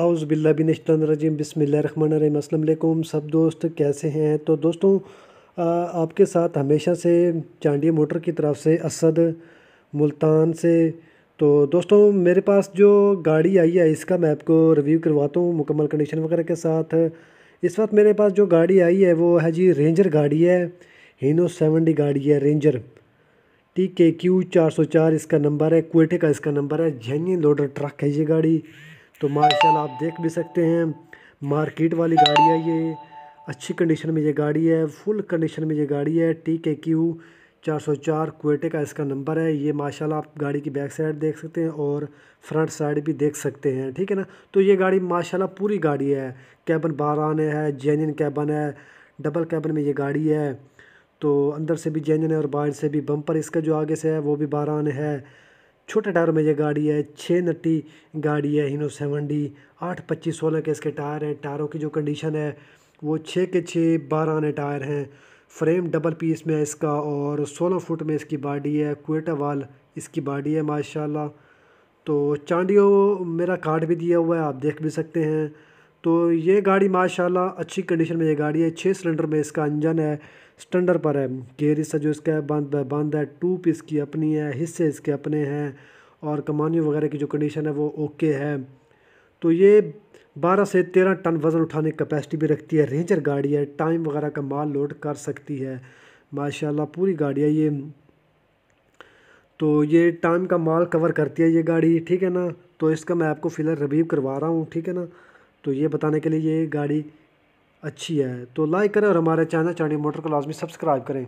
आउज़ बिल्लाबिनशतरजीम बसमीम असलम सब दोस्त कैसे हैं तो दोस्तों आपके साथ हमेशा से चांडिया मोटर की तरफ से असद मुल्तान से तो दोस्तों मेरे पास जो गाड़ी आई है इसका मैं आपको रिव्यू करवाता हूँ मुकम्मल कंडीशन वगैरह के साथ इस वक्त मेरे पास जो गाड़ी आई है वो है जी रेंजर गाड़ी है हीनो सेवन गाड़ी है रेंजर टी के क्यू चार सौ चार इसका नंबर है कोयटे का इसका नंबर है जेन्यन लोडर ट्रक है ये गाड़ी तो माशाल्लाह आप देख भी सकते हैं मार्केट वाली गाड़ी है ये अच्छी कंडीशन में ये गाड़ी है फुल कंडीशन में ये गाड़ी है टी के क्यू चार सौ चार कोटे का इसका नंबर है ये माशाल्लाह आप गाड़ी की बैक साइड देख सकते हैं और फ्रंट साइड भी देख सकते हैं ठीक है ना तो ये गाड़ी माशाल्लाह पूरी गाड़ी है कैबन बारह आने है जेन्यन कैबन है डबल कैबन में ये गाड़ी है तो अंदर से भी जेन्यन है और बाहर से भी बम्पर इसका जो आगे से है वो भी बारह आने है छोटे टायर में ये गाड़ी है छः नट्टी गाड़ी है हिनो सेवन डी आठ पच्चीस सोलह के इसके टायर हैं टायरों की जो कंडीशन है वो छः के छः बारह आने टायर हैं फ्रेम डबल पीस में है इसका और सोलह फुट में इसकी बाड़ी है क्वेटा वाल इसकी बाड़ी है माशाल्लाह तो चांडियो मेरा कार्ड भी दिया हुआ है आप देख भी सकते हैं तो ये गाड़ी माशाल्लाह अच्छी कंडीशन में ये गाड़ी है छः सिलेंडर में इसका इंजन है स्टैंडर पर है गेयर हिस्सा जो इसका है बंद बंद है टूप इसकी अपनी है हिस्से इसके अपने हैं और कमानियों वगैरह की जो कंडीशन है वो ओके है तो ये 12 से 13 टन वज़न उठाने की कैपेसिटी भी रखती है रेंजर गाड़ी है टाइम वगैरह का माल लोड कर सकती है माशाल्लाह पूरी गाड़ी है ये तो ये टाइम का माल कवर करती है ये गाड़ी ठीक है ना तो इसका मैं आपको फ़िलहाल रिव्यू करवा रहा हूँ ठीक है ना तो ये बताने के लिए ये गाड़ी अच्छी है तो लाइक करें और हमारे चैनल चाणी मोटर को लाजमी सब्सक्राइब करें